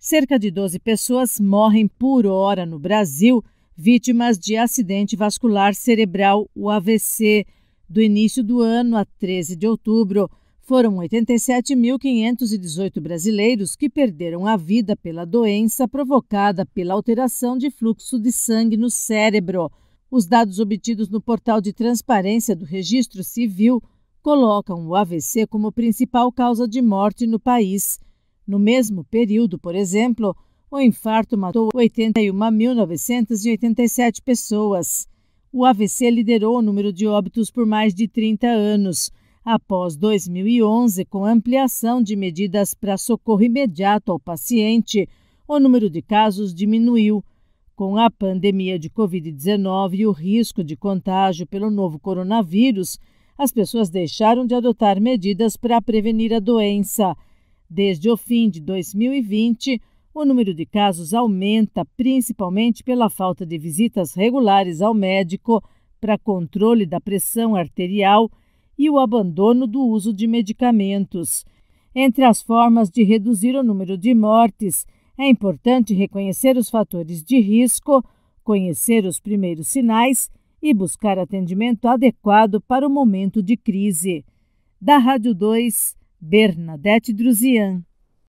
Cerca de 12 pessoas morrem por hora no Brasil vítimas de acidente vascular cerebral, o AVC. Do início do ano a 13 de outubro, foram 87.518 brasileiros que perderam a vida pela doença provocada pela alteração de fluxo de sangue no cérebro. Os dados obtidos no portal de transparência do Registro Civil colocam o AVC como principal causa de morte no país. No mesmo período, por exemplo, o infarto matou 81.987 pessoas. O AVC liderou o número de óbitos por mais de 30 anos. Após 2011, com ampliação de medidas para socorro imediato ao paciente, o número de casos diminuiu. Com a pandemia de Covid-19 e o risco de contágio pelo novo coronavírus, as pessoas deixaram de adotar medidas para prevenir a doença. Desde o fim de 2020, o número de casos aumenta principalmente pela falta de visitas regulares ao médico para controle da pressão arterial e o abandono do uso de medicamentos. Entre as formas de reduzir o número de mortes, é importante reconhecer os fatores de risco, conhecer os primeiros sinais e buscar atendimento adequado para o momento de crise. Da Rádio 2, Bernadette Drusian